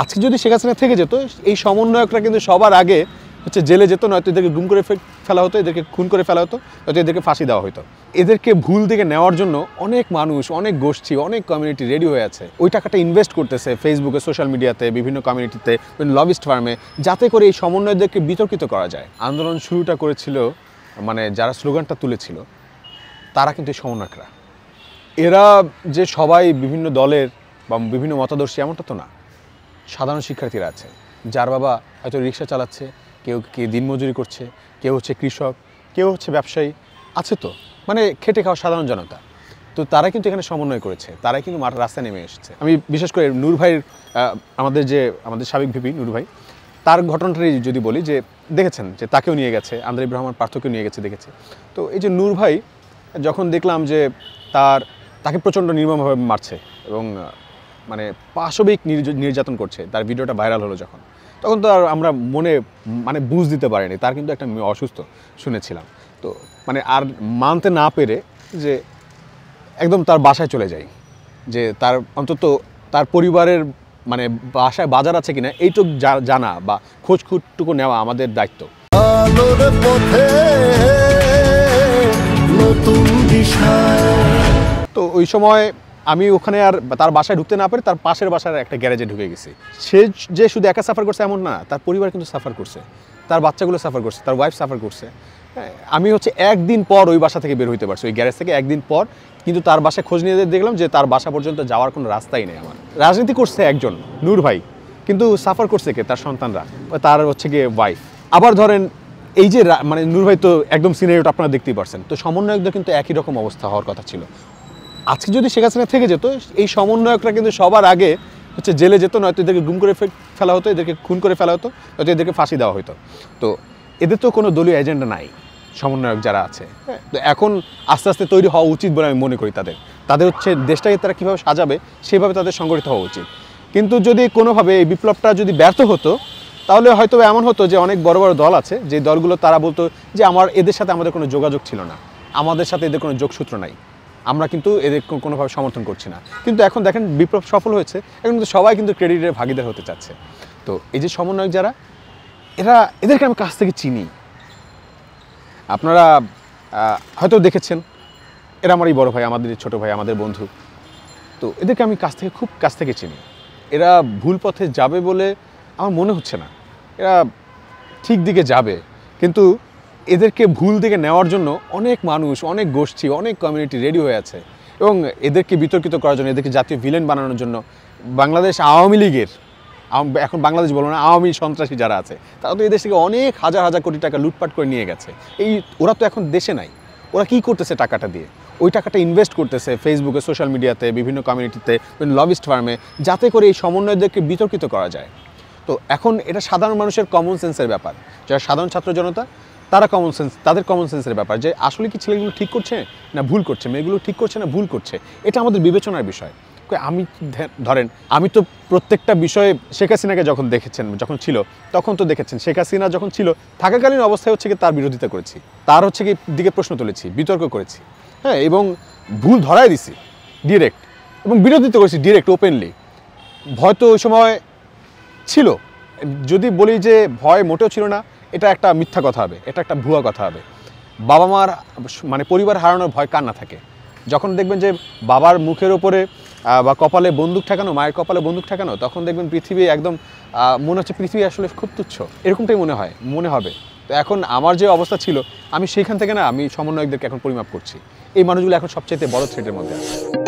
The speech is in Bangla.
আজকে যদি শেখ হাসিনা থেকে যেত এই সমন্বয়করা কিন্তু সবার আগে হচ্ছে জেলে যেত নয়তো এদেরকে গুম করে ফেলা হতো এদেরকে খুন করে ফেলা হতো নয়তো এদেরকে ফাঁসি দেওয়া হতো এদেরকে ভুল থেকে নেওয়ার জন্য অনেক মানুষ অনেক গোষ্ঠী অনেক কমিউনিটি রেডি হয়ে আছে ওই টাকাটা ইনভেস্ট করতেছে ফেসবুকে সোশ্যাল মিডিয়াতে বিভিন্ন কমিউনিটিতে লবিস্ট ফার্মে যাতে করে এই সমন্বয়দেরকে বিতর্কিত করা যায় আন্দোলন শুরুটা করেছিল মানে যারা স্লোগানটা তুলেছিল তারা কিন্তু এই সমন্বয়করা এরা যে সবাই বিভিন্ন দলের বা বিভিন্ন মতাদর্শী এমনটা তো না সাধারণ শিক্ষার্থীরা আছে যার বাবা হয়তো রিক্সা চালাচ্ছে কেউ কে দিনমজুরি করছে কেউ হচ্ছে কৃষক কেউ হচ্ছে ব্যবসায়ী আছে তো মানে খেটে খাওয়া সাধারণ জনতা তো তারা কিন্তু এখানে সমন্বয় করেছে তারাই কিন্তু মাঠ রাস্তায় নেমে এসেছে আমি বিশেষ করে নূর ভাইয়ের আমাদের যে আমাদের সাবেক ভিপি নূর ভাই তার ঘটনাটাই যদি বলি যে দেখেছেন যে তাকেও নিয়ে গেছে আন্দ্রে রহমান পার্থকেও নিয়ে গেছে দেখেছে তো এই যে নূর ভাই যখন দেখলাম যে তার তাকে প্রচণ্ড নির্মমভাবে মারছে এবং মানে পাশবিক নির্যাতন করছে তার ভিডিওটা ভাইরাল হলো যখন তখন তো আর আমরা মনে মানে বুঝ দিতে পারিনি তার কিন্তু একটা অসুস্থ শুনেছিলাম তো মানে আর মানতে না পেরে যে একদম তার বাসায় চলে যাই যে তার অন্তত তার পরিবারের মানে বাসায় বাজার আছে কিনা এইটুক জানা বা খোঁজখুটটুকু নেওয়া আমাদের দায়িত্ব তো ওই সময় আমি ওখানে আর তার বাসায় ঢুকতে না পারি তার পাশের বাসার একটা গ্যারেজে ঢুকে গেছি সে যে শুধু একা সাফার করছে এমন না তার পরিবার কিন্তু সাফার করছে তার বাচ্চাগুলো সাফার করছে তার ওয়াইফ সাফার করছে হ্যাঁ, আমি হচ্ছে একদিন পর ওই বাসা থেকে বের হইতে পারছি ওই গ্যারেজ থেকে একদিন পর কিন্তু তার বাসায় খোঁজ নিয়ে দেখলাম যে তার বাসা পর্যন্ত যাওয়ার কোনো রাস্তাই নেই আমার রাজনীতি করছে একজন নূর ভাই কিন্তু সাফার করছে কে তার সন্তানরা তার হচ্ছে গিয়ে ওয়াইফ আবার ধরেন এই যে মানে নূর ভাই তো একদম সিনারিওটা আপনারা দেখতেই পারছেন তো সমন্বয়কদের কিন্তু একই রকম অবস্থা হওয়ার কথা ছিল আজকে যদি শেখ হাসিনা থেকে যেত এই সমন্বয়করা কিন্তু সবার আগে হচ্ছে জেলে যেত নয়তো এদেরকে গুম করে ফেলা হতো এদেরকে খুন করে ফেলা হতো নয়তো এদেরকে ফাঁসি দেওয়া হতো তো এদের তো কোনো দলীয় এজেন্ডা নাই সমন্বয়ক যারা আছে হ্যাঁ। তো এখন আস্তে আস্তে তৈরি হওয়া উচিত বলে আমি মনে করি তাদের তাদের হচ্ছে দেশটাকে তারা কীভাবে সাজাবে সেভাবে তাদের সংগঠিত হওয়া উচিত কিন্তু যদি কোনোভাবে এই বিপ্লবটা যদি ব্যর্থ হতো তাহলে হয়তো এমন হতো যে অনেক বড় বড় দল আছে যে দলগুলো তারা বলতো যে আমার এদের সাথে আমাদের কোনো যোগাযোগ ছিল না আমাদের সাথে এদের কোনো যোগসূত্র নাই আমরা কিন্তু এদের কোনোভাবে সমর্থন করছি না কিন্তু এখন দেখেন বিপ্লব সফল হয়েছে এখন কিন্তু সবাই কিন্তু ক্রেডিটের ভাগিদার হতে চাচ্ছে তো এই যে সমন্বয়ক যারা এরা এদেরকে আমি কাছ থেকে চিনি আপনারা হয়তো দেখেছেন এরা আমারই বড় ভাই আমাদের ছোট ভাই আমাদের বন্ধু তো এদেরকে আমি কাছ থেকে খুব কাছ থেকে চিনি এরা ভুল পথে যাবে বলে আমার মনে হচ্ছে না এরা ঠিক দিকে যাবে কিন্তু এদেরকে ভুল থেকে নেওয়ার জন্য অনেক মানুষ অনেক গোষ্ঠী অনেক কমিউনিটি রেডি হয়ে আছে এবং এদেরকে বিতর্কিত করার জন্য এদেরকে জাতীয় ভিলেন বানানোর জন্য বাংলাদেশ আওয়ামী লীগের এখন বাংলাদেশ বলবো না আওয়ামী সন্ত্রাসী যারা আছে তারা তো এদেশ থেকে অনেক হাজার হাজার কোটি টাকা লুটপাট করে নিয়ে গেছে এই ওরা তো এখন দেশে নাই ওরা কি করতেছে টাকাটা দিয়ে ওই টাকাটা ইনভেস্ট করতেছে ফেসবুকে সোশ্যাল মিডিয়াতে বিভিন্ন কমিউনিটিতে লবিস্ট ফার্মে যাতে করে এই সমন্বয়দেরকে বিতর্কিত করা যায় তো এখন এটা সাধারণ মানুষের কমন সেন্সের ব্যাপার যারা সাধারণ ছাত্র জনতা তারা কমন সেন্স তাদের কমন সেন্সের ব্যাপার যে আসলে কি ছেলেগুলো ঠিক করছে না ভুল করছে মেয়েগুলো ঠিক করছে না ভুল করছে এটা আমাদের বিবেচনার বিষয় আমি ধরেন আমি তো প্রত্যেকটা বিষয়ে শেখ হাসিনাকে যখন দেখেছেন যখন ছিল তখন তো দেখেছেন শেখ হাসিনা যখন ছিল থাকাকালীন অবস্থায় হচ্ছে কি তার বিরোধিতা করেছি তার হচ্ছে কি দিকে প্রশ্ন তুলেছি বিতর্ক করেছি হ্যাঁ এবং ভুল ধরাই দিছি ডিরেক্ট এবং বিরোধিতা করেছি ডিরেক্ট ওপেনলি ভয় তো ওই সময় ছিল যদি বলি যে ভয় মোটেও ছিল না এটা একটা মিথ্যা কথা হবে এটা একটা ভুয়া কথা হবে বাবা মার মানে পরিবার হারানোর ভয় কার না থাকে যখন দেখবেন যে বাবার মুখের ওপরে বা কপালে বন্দুক ঠেকানো মায়ের কপালে বন্দুক ঠেকানো তখন দেখবেন পৃথিবী একদম মনে হচ্ছে পৃথিবী আসলে খুব তুচ্ছ এরকমটাই মনে হয় মনে হবে তো এখন আমার যে অবস্থা ছিল আমি সেইখান থেকে না আমি সমন্বয়কদেরকে এখন পরিমাপ করছি এই মানুষগুলো এখন সবচেয়ে বড় থ্রেটের মধ্যে আছে